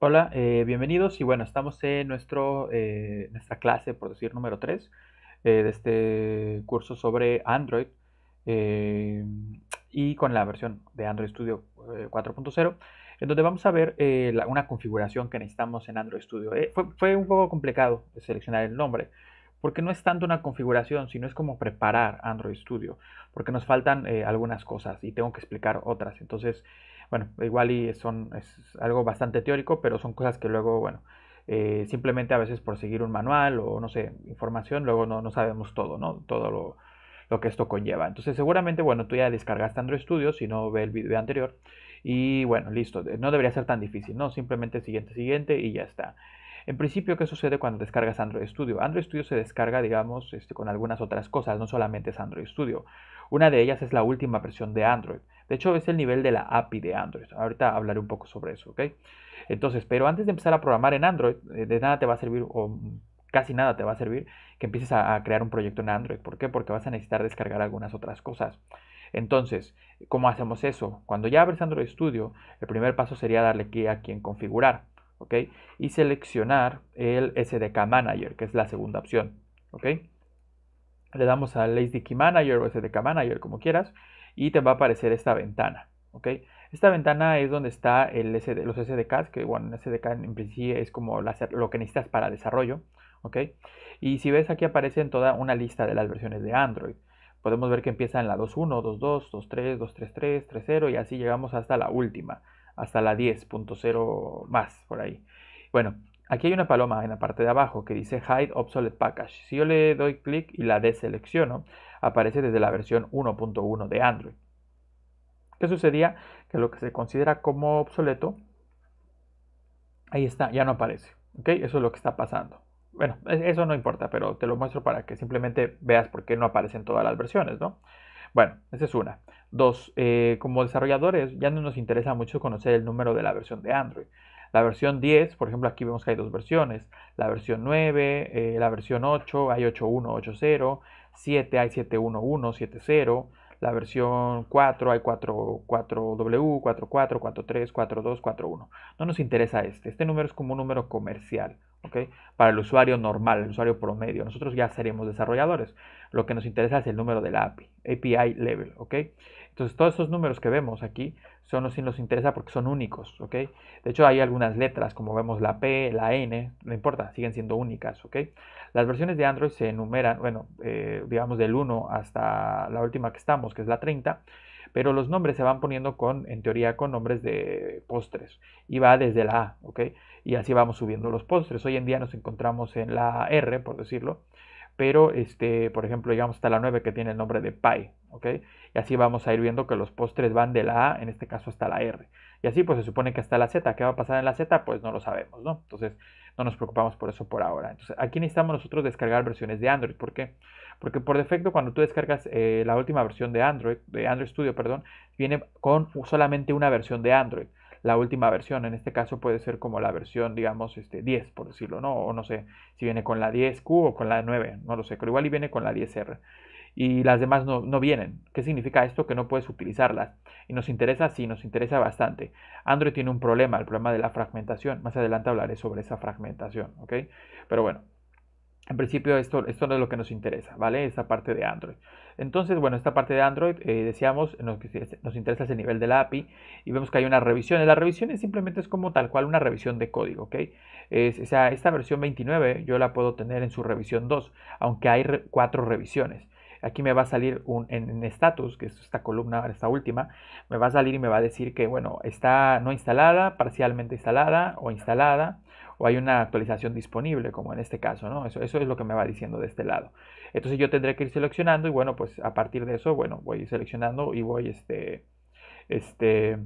Hola, eh, bienvenidos y bueno, estamos en nuestro, eh, nuestra clase, por decir, número 3 eh, de este curso sobre Android y con la versión de Android Studio 4.0, en donde vamos a ver una configuración que necesitamos en Android Studio. Fue, fue, un poco complicado seleccionar el nombre, porque no es tanto una configuración, sino es como preparar Android Studio, porque nos faltan algunas cosas y tengo que explicar otras. Entonces, bueno, igual y son, es algo bastante teórico, pero son cosas que luego, bueno, eh, simplemente a veces por seguir un manual o no sé, información, luego no, no sabemos todo, ¿no? Todo lo, que esto conlleva. Entonces seguramente, bueno, tú ya descargaste Android Studio, si no ve el video anterior. Y bueno, listo, no debería ser tan difícil, ¿no? Simplemente siguiente, siguiente y ya está. En principio, ¿qué sucede cuando descargas Android Studio? Android Studio se descarga, digamos, este, con algunas otras cosas, no solamente es Android Studio. Una de ellas es la última versión de Android. De hecho, es el nivel de la API de Android. Ahorita hablaré un poco sobre eso, ¿ok? Entonces, pero antes de empezar a programar en Android, eh, de nada te va a servir, o casi nada te va a servir, que empieces a, crear un proyecto en Android. ¿Por qué? Porque vas a necesitar descargar algunas otras cosas. Entonces, ¿cómo hacemos eso? Cuando ya abres Android Studio, el primer paso sería darle aquí a quien configurar, ¿ok? Y seleccionar el SDK Manager, que es la segunda opción, ¿ok? le damos al SDK Manager o SDK Manager, como quieras, y te va a aparecer esta ventana. ¿ok? Esta ventana es donde está el SD, los SDKs, que bueno, SDK en principio es como lo que necesitas para desarrollo. ¿ok? Y si ves aquí aparecen toda una lista de las versiones de Android. Podemos ver que empieza en la 2.1, 2.2, 2.3, 2.3.3, 3.0 y así llegamos hasta la última, hasta la 10.0 más por ahí. Bueno, Aquí hay una paloma en la parte de abajo que dice Hide Obsolete Package. Si yo le doy clic y la deselecciono, aparece desde la versión 1.1 de Android. ¿Qué sucedía? Que lo que se considera como obsoleto, ahí está, ya no aparece. Eso es lo que está pasando. Bueno, eso no importa, pero te lo muestro para que simplemente veas por qué no aparecen todas las versiones, ¿no? Bueno, esa es una. Dos, eh, como desarrolladores ya no nos interesa mucho conocer el número de la versión de Android. La versión 10, por ejemplo, aquí vemos que hay dos versiones. La versión 9, eh, la versión 8, hay 8180, 7 hay 71170, la versión 4 hay 44W, 44, 43, 42, 41. No nos interesa este. Este número es como un número comercial. ¿ok? Para el usuario normal, el usuario promedio. Nosotros ya seremos desarrolladores. Lo que nos interesa es el número de la API, API level. ¿Ok? Entonces, todos esos números que vemos aquí son los que nos interesa porque son únicos, ¿ok? De hecho, hay algunas letras, como vemos la P, la N, no importa, siguen siendo únicas, ¿ok? Las versiones de Android se enumeran, bueno, eh, digamos del 1 hasta la última que estamos, que es la 30, pero los nombres se van poniendo con, en teoría, con nombres de postres, y va desde la A, ¿ok? Y así vamos subiendo los postres. Hoy en día nos encontramos en la R, por decirlo, pero este, por ejemplo, llegamos hasta la 9 que tiene el nombre de pi. ¿ok? Y así vamos a ir viendo que los postres van de la A, en este caso hasta la R. Y así pues se supone que hasta la Z, ¿qué va a pasar en la Z? Pues no lo sabemos, ¿no? Entonces no nos preocupamos por eso por ahora. Entonces aquí necesitamos nosotros descargar versiones de Android, ¿por qué? Porque por defecto cuando tú descargas eh, la última versión de Android, de Android Studio, perdón, viene con solamente una versión de Android la última versión. En este caso puede ser como la versión, digamos, este, 10, por decirlo, ¿no? O no sé si viene con la 10Q o con la 9, no lo sé, pero igual y viene con la 10R. Y las demás no, no vienen. ¿Qué significa esto? Que no puedes utilizarlas. Y nos interesa, sí, nos interesa bastante. Android tiene un problema, el problema de la fragmentación. Más adelante hablaré sobre esa fragmentación, ¿ok? Pero bueno, en principio esto, esto no es lo que nos interesa, ¿vale? Esta parte de Android. Entonces, bueno, esta parte de Android, eh, decíamos, nos, interesa ese nivel de la API y vemos que hay una revisión. La revisión es simplemente es como tal cual una revisión de código, ¿ok? o sea, esta versión 29 yo la puedo tener en su revisión 2, aunque hay cuatro revisiones. Aquí me va a salir un, en status, que es esta columna, esta última, me va a salir y me va a decir que, bueno, está no instalada, parcialmente instalada o instalada o hay una actualización disponible, como en este caso, ¿no? Eso, es lo que me va diciendo de este lado. Entonces yo tendré que ir seleccionando y bueno, pues a partir de eso, bueno, voy seleccionando y voy este, este,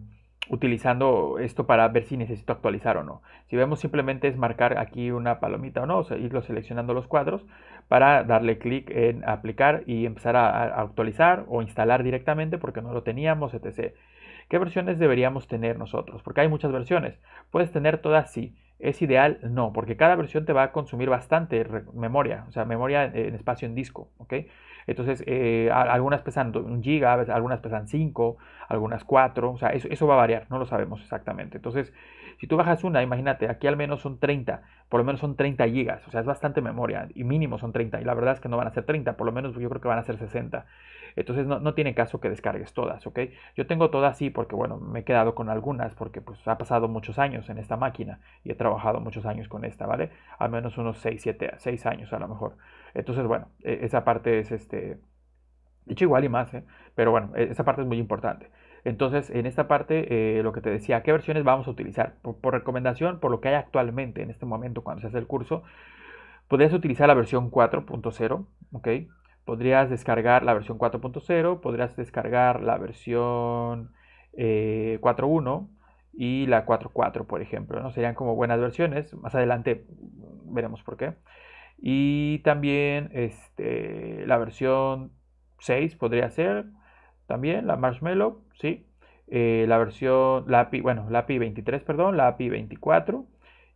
utilizando esto para ver si necesito actualizar o no. Si vemos simplemente es marcar aquí una palomita o no, o sea, irlo seleccionando los cuadros para darle clic en aplicar y empezar a, actualizar o instalar directamente porque no lo teníamos, etc. ¿Qué versiones deberíamos tener nosotros? Porque hay muchas versiones. Puedes tener todas sí. ¿Es ideal? No, porque cada versión te va a consumir bastante memoria, o sea, memoria en espacio en disco, ¿ok? Entonces, eh, algunas pesan un giga, algunas pesan 5, algunas cuatro. o sea, eso, eso va a variar, no lo sabemos exactamente. Entonces, si tú bajas una, imagínate, aquí al menos son 30, por lo menos son 30 gigas, o sea, es bastante memoria, y mínimo son 30, y la verdad es que no van a ser 30, por lo menos yo creo que van a ser 60. Entonces no, no tiene caso que descargues todas, ¿ok? Yo tengo todas sí, porque bueno, me he quedado con algunas, porque pues ha pasado muchos años en esta máquina, y he trabajado muchos años con esta, ¿vale? Al menos unos 6, 7, 6 años a lo mejor. Entonces, bueno, e-, esa parte es este... Dicho igual y más, ¿eh? pero bueno, e-, esa parte es muy importante. Entonces, en esta parte, eh, lo que te decía, ¿qué versiones vamos a utilizar? Por, recomendación, por lo que hay actualmente en este momento cuando se hace el curso, podrías utilizar la versión 4.0, ¿ok? Podrías descargar la versión 4.0, podrías descargar la versión 4.1 eh, y la 4.4, por ejemplo, ¿no? Serían como buenas versiones. Más adelante veremos por qué. Y también este, la versión 6 podría ser también, la Marshmallow, sí. Eh, la versión, la API, bueno, la API 23, perdón, la API 24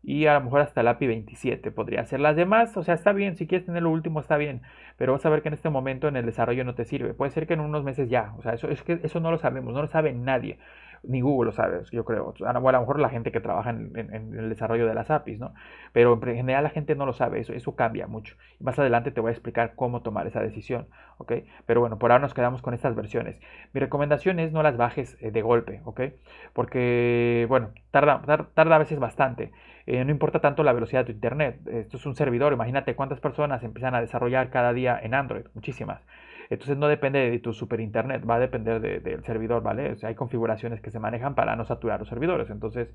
y a lo mejor hasta la API 27 podría ser. Las demás, o sea, está bien, si quieres tener lo último está bien, pero vas a ver que en este momento en el desarrollo no te sirve. Puede ser que en unos meses ya, o sea, eso, es que eso no lo sabemos, no lo sabe nadie ni Google lo sabe, yo creo. O a lo mejor la gente que trabaja en, el desarrollo de las APIs, ¿no? Pero en general la gente no lo sabe, eso, cambia mucho. más adelante te voy a explicar cómo tomar esa decisión, ¿ok? Pero bueno, por ahora nos quedamos con estas versiones. Mi recomendación es no las bajes eh, de golpe, ¿ok? Porque, bueno, tarda, a veces bastante. Eh, no importa tanto la velocidad de tu internet. Esto es un servidor, imagínate cuántas personas empiezan a desarrollar cada día en Android, muchísimas. Entonces no depende de tu super internet, va a depender del servidor, ¿vale? O sea, hay configuraciones que se manejan para no saturar los servidores. Entonces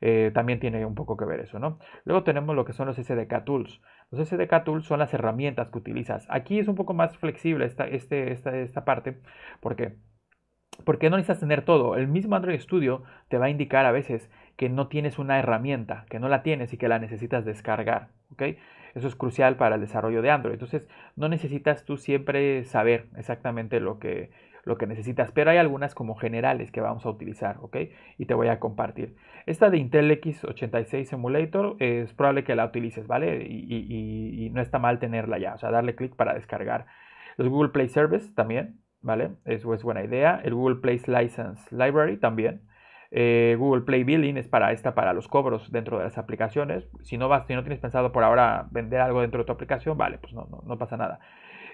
eh, también tiene un poco que ver eso, ¿no? Luego tenemos lo que son los SDK Tools. Los SDK Tools son las herramientas que utilizas. Aquí es un poco más flexible esta, este, esta, esta parte porque... Porque no necesitas tener todo. El mismo Android Studio te va a indicar a veces que no tienes una herramienta, que no la tienes y que la necesitas descargar. ¿ok? Eso es crucial para el desarrollo de Android. Entonces, no necesitas tú siempre saber exactamente lo que, lo que necesitas, pero hay algunas como generales que vamos a utilizar, ¿ok? Y te voy a compartir. Esta de Intel X86 Emulator es probable que la utilices, ¿vale? Y, no está mal tenerla ya, o sea, darle clic para descargar. Los Google Play Service también, ¿vale? Eso es buena idea. El Google Play License Library también. Eh, Google Play Billing es para esta, para los cobros dentro de las aplicaciones. Si no, vas, si no tienes pensado por ahora vender algo dentro de tu aplicación, vale, pues no, no, pasa nada.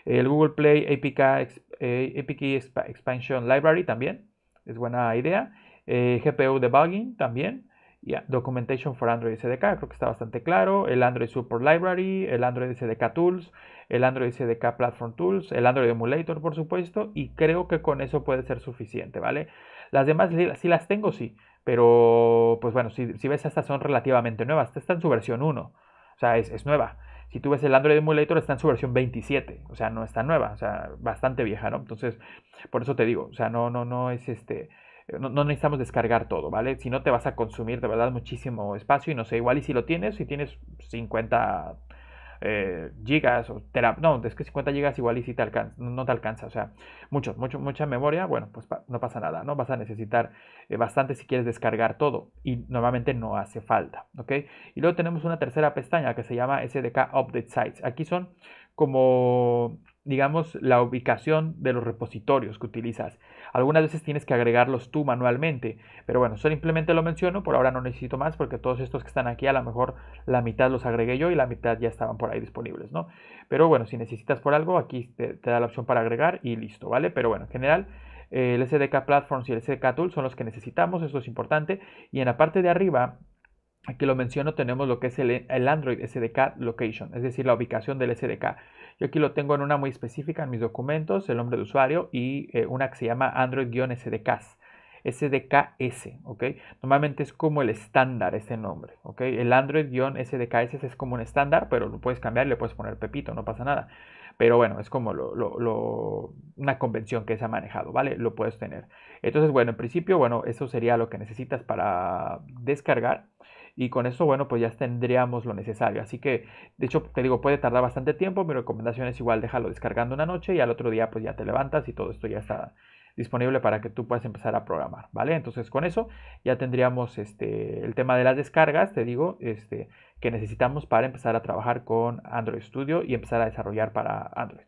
El Google Play APK, eh, Expansion Library también es buena idea. Eh, GPU Debugging también. Yeah. Documentation for Android SDK, creo que está bastante claro. El Android Support Library, el Android SDK Tools, el Android SDK Platform Tools, el Android Emulator, por supuesto. Y creo que con eso puede ser suficiente, ¿vale? Las demás sí las tengo, sí. Pero, pues bueno, si, ves, estas son relativamente nuevas. Esta está en su versión 1. O sea, es, es nueva. Si tú ves el Android Emulator, está en su versión 27. O sea, no está nueva. O sea, bastante vieja, ¿no? Entonces, por eso te digo. O sea, no, no, no es este. No, no, necesitamos descargar todo, ¿vale? Si no te vas a consumir de verdad muchísimo espacio y no sé, igual y si lo tienes, si tienes 50 eh, gigas o tera, no, es que 50 gigas igual y si te alcanza, no te alcanza, o sea, mucho, mucho, mucha memoria, bueno, pues no pasa nada, ¿no? Vas a necesitar eh, bastante si quieres descargar todo y normalmente no hace falta, ¿ok? Y luego tenemos una tercera pestaña que se llama SDK Update Sites. Aquí son como digamos, la ubicación de los repositorios que utilizas. Algunas veces tienes que agregarlos tú manualmente, pero bueno, simplemente lo menciono, por ahora no necesito más porque todos estos que están aquí a lo mejor la mitad los agregué yo y la mitad ya estaban por ahí disponibles, ¿no? Pero bueno, si necesitas por algo, aquí te, da la opción para agregar y listo, ¿vale? Pero bueno, en general, eh, el SDK Platforms y el SDK Tool son los que necesitamos, Eso es importante. Y en la parte de arriba aquí lo menciono, tenemos lo que es el, Android SDK Location, es decir, la ubicación del SDK. Yo aquí lo tengo en una muy específica en mis documentos, el nombre de usuario y eh, una que se llama Android-SDKs. SDKS, ¿ok? Normalmente es como el estándar ese nombre, ¿ok? El Android-SDKS es como un estándar, pero lo puedes cambiar, le puedes poner Pepito, no pasa nada. Pero bueno, es como una convención que se ha manejado, ¿vale? Lo puedes tener. Entonces, bueno, en principio, bueno, eso sería lo que necesitas para descargar y con eso, bueno, pues ya tendríamos lo necesario. Así que, de hecho, te digo, puede tardar bastante tiempo. Mi recomendación es igual, déjalo descargando una noche y al otro día, pues ya te levantas y todo esto ya está disponible para que tú puedas empezar a programar, ¿vale? Entonces con eso ya tendríamos este, el tema de las descargas, te digo, este, que necesitamos para empezar a trabajar con Android Studio y empezar a desarrollar para Android.